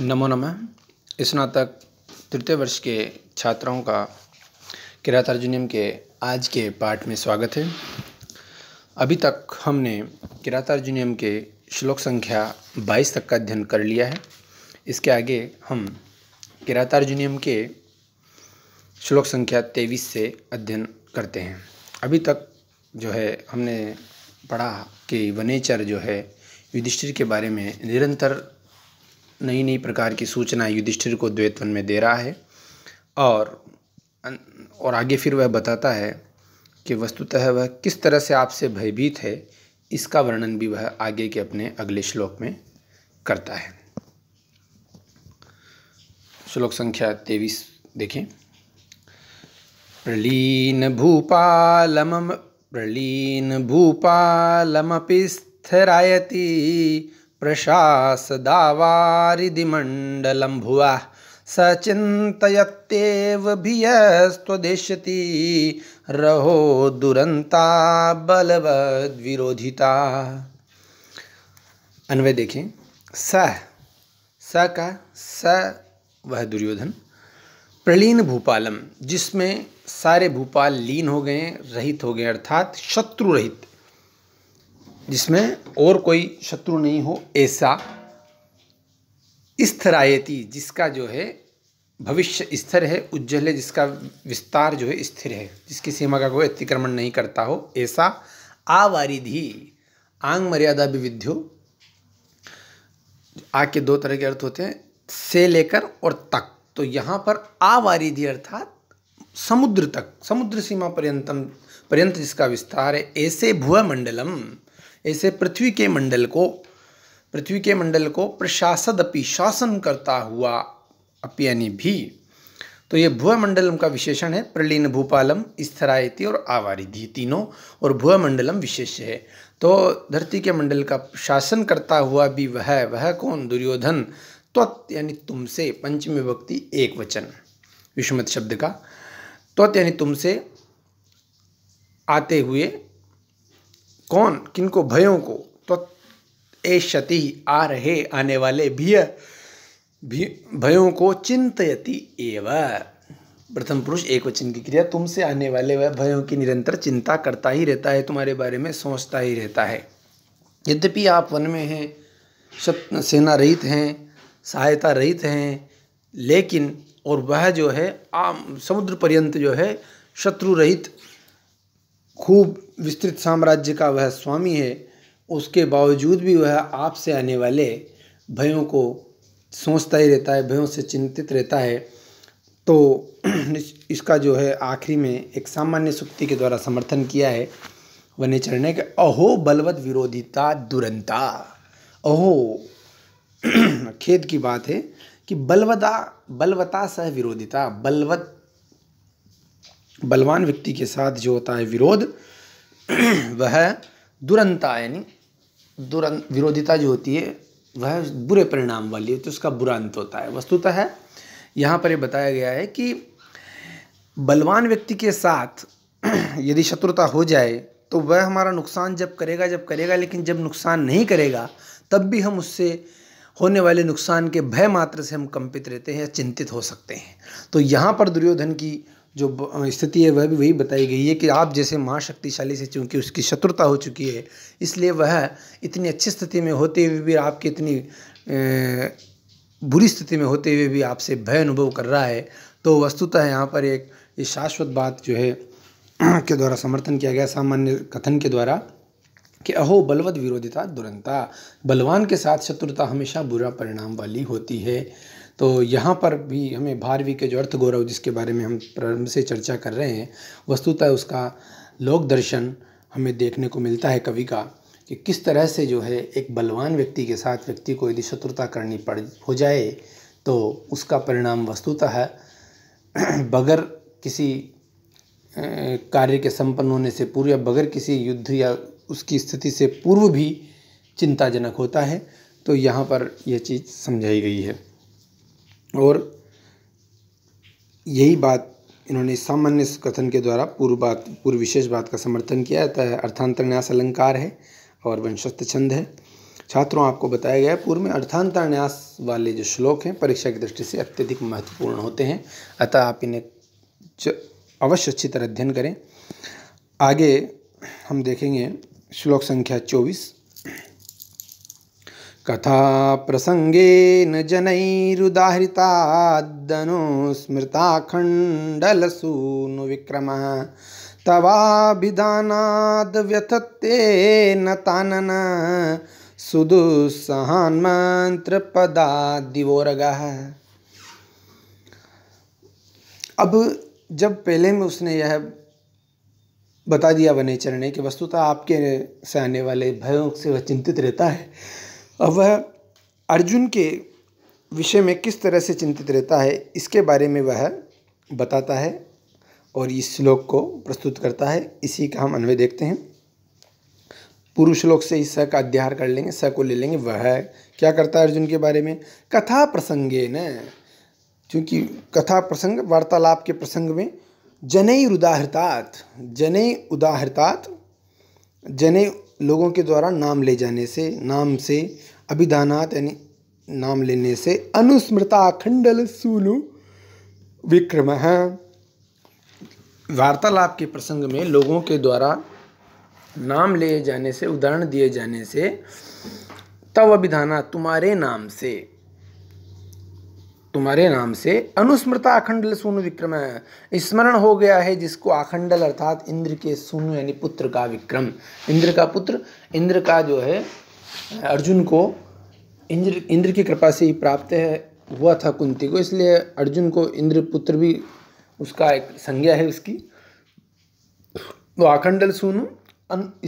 नमो नमः स्नातक तृतीय वर्ष के छात्राओं का किरात अर्जुनियम के आज के पाठ में स्वागत है अभी तक हमने किरात अर्जुनियम के श्लोक संख्या 22 तक का अध्ययन कर लिया है इसके आगे हम किरात अर्जुनियम के श्लोक संख्या 23 से अध्ययन करते हैं अभी तक जो है हमने पढ़ा कि वनेचर जो है युधिष्ठिर के बारे में निरंतर नई नई प्रकार की सूचना युधिष्ठिर को द्वैतवन में दे रहा है और और आगे फिर वह बताता है कि वस्तुतः वह किस तरह से आपसे भयभीत है इसका वर्णन भी वह आगे के अपने अगले श्लोक में करता है श्लोक संख्या तेईस देखें प्रलीन भूपालम प्रलीन भूपालमपि स्थिरायती दावारिदिमंडल भुवः स चिंतस्वेशति रहो दुरंता बलवद विरोधिता अन्वय देखें स स का स वह दुर्योधन प्रलीन भूपालम जिसमें सारे भूपाल लीन हो गए रहित हो गए अर्थात शत्रु रहित जिसमें और कोई शत्रु नहीं हो ऐसा स्थिरायती जिसका जो है भविष्य स्थिर है उज्जवल है जिसका विस्तार जो है स्थिर है जिसकी सीमा का कोई अतिक्रमण नहीं करता हो ऐसा आवारिधि आंग मर्यादा विविध्यो आग के दो तरह के अर्थ होते हैं से लेकर और तक तो यहाँ पर आवारिधि अर्थात समुद्र तक समुद्र सीमा पर्यंतम पर्यंत जिसका विस्तार है ऐसे भुआ मंडलम ऐसे पृथ्वी के मंडल को पृथ्वी के मंडल को प्रशासद अपि शासन करता हुआ अपि यानी भी तो ये मंडलम का विशेषण है प्रलीन भूपालम स्थरायती और आवारिधि तीनों और मंडलम विशेष है तो धरती के मंडल का शासन करता हुआ भी वह वह कौन दुर्योधन त्वत यानी तुमसे पंचमी भक्ति एक वचन विषमत शब्द का त्वत यानी तुमसे आते हुए कौन किनको भयों को त्वत्ति तो आ रहे आने वाले भय भयों को चिंतयति एव प्रथम पुरुष एक वचन की क्रिया तुमसे आने वाले वह भयों की निरंतर चिंता करता ही रहता है तुम्हारे बारे में सोचता ही रहता है यद्यपि आप वन में हैं सेना रहित हैं सहायता रहित हैं लेकिन और वह जो है आम समुद्र पर्यंत जो है शत्रु रहित खूब विस्तृत साम्राज्य का वह स्वामी है उसके बावजूद भी वह आपसे आने वाले भयों को सोचता ही रहता है भयों से चिंतित रहता है तो इसका जो है आखिरी में एक सामान्य सुक्ति के द्वारा समर्थन किया है वन्यचरण के अहो बलवत विरोधिता दुरंता अहो खेद की बात है कि बलवदा बलवता सह विरोधिता बलवत बलवान व्यक्ति के साथ जो होता है विरोध वह दुरंता यानी दुरं विरोधिता जो होती है वह बुरे परिणाम वाली है तो उसका बुरा अंत होता है वस्तुतः यहाँ पर ये बताया गया है कि बलवान व्यक्ति के साथ यदि शत्रुता हो जाए तो वह हमारा नुकसान जब करेगा जब करेगा लेकिन जब नुकसान नहीं करेगा तब भी हम उससे होने वाले नुकसान के भय मात्र से हम कंपित रहते हैं या चिंतित हो सकते हैं तो यहाँ पर दुर्योधन की जो स्थिति है वह भी वही बताई गई है कि आप जैसे महाशक्तिशाली से चूँकि उसकी शत्रुता हो चुकी है इसलिए वह इतनी अच्छी स्थिति में होते हुए भी आपकी इतनी बुरी स्थिति में होते हुए भी आपसे भय अनुभव कर रहा है तो वस्तुतः यहाँ पर एक ये शाश्वत बात जो है के द्वारा समर्थन किया गया सामान्य कथन के द्वारा कि अहो बलवद विरोधिता दुरंता बलवान के साथ शत्रुता हमेशा बुरा परिणाम वाली होती है तो यहाँ पर भी हमें भारवी के जो अर्थ गौरव जिसके बारे में हम प्रारंभ से चर्चा कर रहे हैं वस्तुतः उसका लोक दर्शन हमें देखने को मिलता है कवि का कि किस तरह से जो है एक बलवान व्यक्ति के साथ व्यक्ति को यदि शत्रुता करनी पड़ हो जाए तो उसका परिणाम वस्तुतः बगैर किसी कार्य के संपन्न होने से पूर्व या बगैर किसी युद्ध या उसकी स्थिति से पूर्व भी चिंताजनक होता है तो यहाँ पर यह चीज़ समझाई गई है और यही बात इन्होंने सामान्य कथन के द्वारा पूर्व बात पूर्व विशेष बात का समर्थन किया जाता है अर्थांतर अलंकार है और वंशस्थ छंद है छात्रों आपको बताया गया पूर्व में अर्थांतर वाले जो श्लोक हैं परीक्षा की दृष्टि से अत्यधिक महत्वपूर्ण होते हैं अतः आप इन्हें अवश्य अच्छी तरह अध्ययन करें आगे हम देखेंगे श्लोक संख्या चौबीस कथा कथाप्रसङ्गेन जनैरुदाहृताद्दनो स्मृताखण्डलसूनुविक्रमः तवाभिधानाद्व्यथत्तेन तानन सुदुस्सहान्मन्त्रपदादिवोरगः अब जब पहले में उसने यह बता दिया वनेचरण ने कि वस्तुतः आपके से आने वाले भयों से वह चिंतित रहता है अब वह अर्जुन के विषय में किस तरह से चिंतित रहता है इसके बारे में वह बताता है और इस श्लोक को प्रस्तुत करता है इसी का हम अन्वय देखते हैं पूर्व श्लोक से ही स का अध्याय कर लेंगे स को ले लेंगे वह क्या करता है अर्जुन के बारे में कथा प्रसंगे न क्योंकि कथा प्रसंग वार्तालाप के प्रसंग में जनई उदाहृतात् जनई उदाहृतात् जने लोगों के द्वारा नाम ले जाने से नाम से अभिधानात यानी नाम लेने से अनुस्मृता अखंडल सूनु विक्रम वार्तालाप के प्रसंग में लोगों के द्वारा नाम लिए जाने से उदाहरण दिए जाने से तव अभिधाना तुम्हारे नाम से तुम्हारे नाम से अनुस्मृता अखंडल सूनु विक्रम स्मरण हो गया है जिसको अखंडल अर्थात इंद्र के सूनु यानी पुत्र का विक्रम इंद्र का पुत्र इंद्र का जो है अर्जुन को इंद्र इंद्र की कृपा से ही प्राप्त है हुआ था कुंती को इसलिए अर्जुन को इंद्र पुत्र भी उसका एक संज्ञा है उसकी वो आखंडल सूनु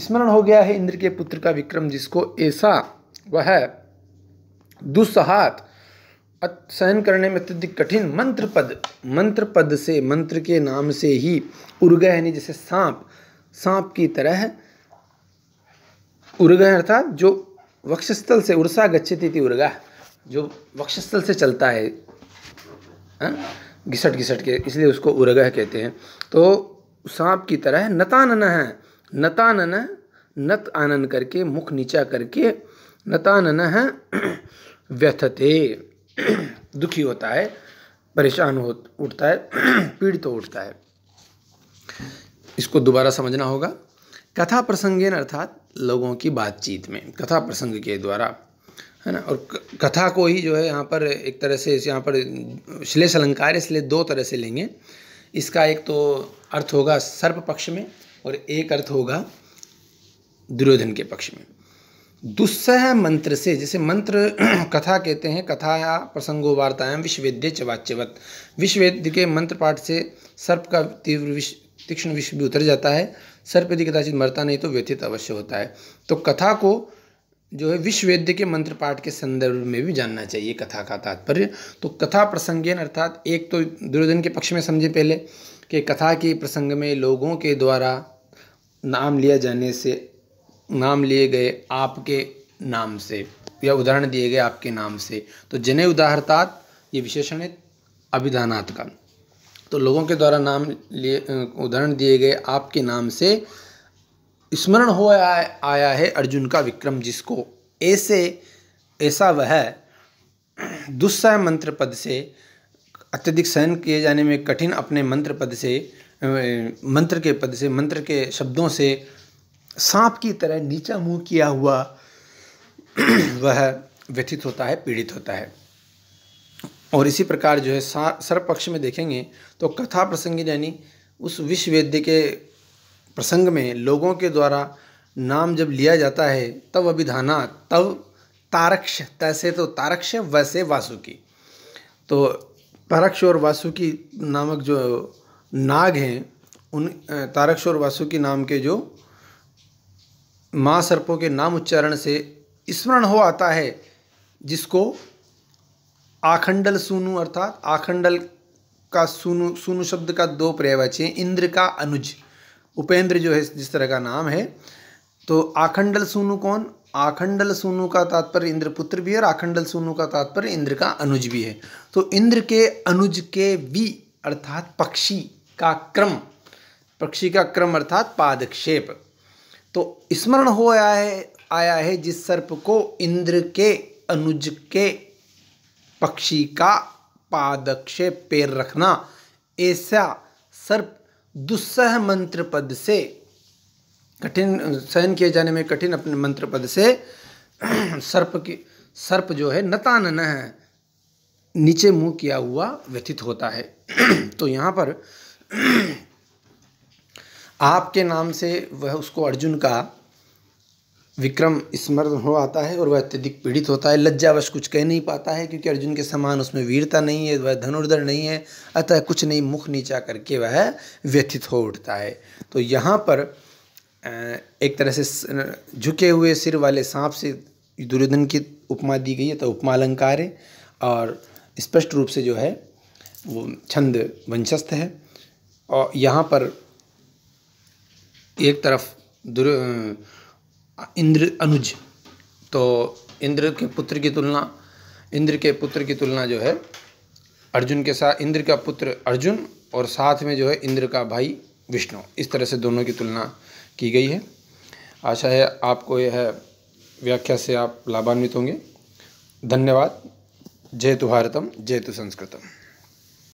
स्मरण हो गया है इंद्र के पुत्र का विक्रम जिसको ऐसा वह दुस्साहत सहन करने में अत्यधिक कठिन मंत्र पद मंत्र पद से मंत्र के नाम से ही उर्ग यानी जैसे सांप सांप की तरह उर्ग अर्थात जो वक्षस्थल से उर्सा गच्छती थी उर्गा जो वक्षस्थल से चलता है हाँ? घिसट घिसट के इसलिए उसको उर्गह कहते हैं तो सांप की तरह नतानन है नतानन नत आनन करके मुख नीचा करके नतानन व्यथते दुखी होता है परेशान हो उठता है पीड़ित तो उठता है इसको दोबारा समझना होगा कथा प्रसंगेन अर्थात लोगों की बातचीत में कथा प्रसंग के द्वारा है ना और कथा को ही जो है यहाँ पर एक तरह से यहाँ पर श्लेष अलंकार इसलिए दो तरह से लेंगे इसका एक तो अर्थ होगा सर्प पक्ष में और एक अर्थ होगा दुर्योधन के पक्ष में दुस्सह मंत्र से जैसे मंत्र कथा कहते हैं कथा या प्रसंगो वार्तायाम विश्ववेद्य चवाच्यवत विश्ववेद्य के मंत्र पाठ से सर्प का तीव्र विश तीक्ष्ण विश्व भी उतर जाता है सर्प यदि कदाचित मरता नहीं तो व्यथित अवश्य होता है तो कथा को जो है विश्ववेद्य के मंत्र पाठ के संदर्भ में भी जानना चाहिए कथा का तात्पर्य तो कथा प्रसंगेन अर्थात एक तो दुर्योधन के पक्ष में समझे पहले कि कथा के प्रसंग में लोगों के द्वारा नाम लिया जाने से नाम लिए गए आपके नाम से या उदाहरण दिए गए आपके नाम से तो जने उदाहरतात ये विशेषण है अभिधानात का तो लोगों के द्वारा नाम लिए उदाहरण दिए गए आपके नाम से स्मरण हो आया है अर्जुन का विक्रम जिसको ऐसे ऐसा वह दुस्सह मंत्र पद से अत्यधिक सहन किए जाने में कठिन अपने मंत्र पद से मंत्र के पद से मंत्र के शब्दों से सांप की तरह नीचा मुंह किया हुआ वह व्यथित होता है पीड़ित होता है और इसी प्रकार जो है सर्व पक्ष में देखेंगे तो कथा प्रसंग यानी उस विश्ववेद्य के प्रसंग में लोगों के द्वारा नाम जब लिया जाता है तब अभिधाना तब तारक्ष तैसे तो तारक्ष वैसे वासुकी तो तारक्ष और वासुकी नामक जो नाग हैं उन तारक्ष और वासुकी नाम के जो माँ सर्पों के नाम उच्चारण से स्मरण हो आता है जिसको आखंडल सूनु अर्थात आखंडल का सूनु सूनु शब्द का दो पर्यायवाची है इंद्र का अनुज उपेंद्र जो है जिस तरह का नाम है तो आखंडल सुनु कौन आखंडल सुनु का तात्पर्य इंद्रपुत्र भी है और आखंडल सुनु का तात्पर्य इंद्र का अनुज भी है तो इंद्र के अनुज के वी अर्थात पक्षी का क्रम पक्षी का क्रम अर्थात पादक्षेप तो स्मरण हो आया है आया है जिस सर्प को इंद्र के अनुज के पक्षी का पादक्षे पैर रखना ऐसा सर्प दुस्सह मंत्र पद से कठिन सहन किए जाने में कठिन अपने मंत्र पद से सर्प की सर्प जो है नतानन है नीचे मुंह किया हुआ व्यथित होता है तो यहाँ पर आपके नाम से वह उसको अर्जुन का विक्रम स्मरण हो आता है और वह अत्यधिक पीड़ित होता है लज्जावश कुछ कह नहीं पाता है क्योंकि अर्जुन के समान उसमें वीरता नहीं है वह धनुर्धर नहीं है अतः कुछ नहीं मुख नीचा करके वह व्यथित हो उठता है तो यहाँ पर एक तरह से झुके हुए सिर वाले सांप से दुर्योधन की उपमा दी गई है तो उपमा अलंकार है और स्पष्ट रूप से जो है वो छंद वंशस्थ है और यहाँ पर एक तरफ दुर इंद्र अनुज तो इंद्र के पुत्र की तुलना इंद्र के पुत्र की तुलना जो है अर्जुन के साथ इंद्र का पुत्र अर्जुन और साथ में जो है इंद्र का भाई विष्णु इस तरह से दोनों की तुलना की गई है आशा है आपको यह व्याख्या से आप लाभान्वित होंगे धन्यवाद जय तु भारतम जय तु संस्कृतम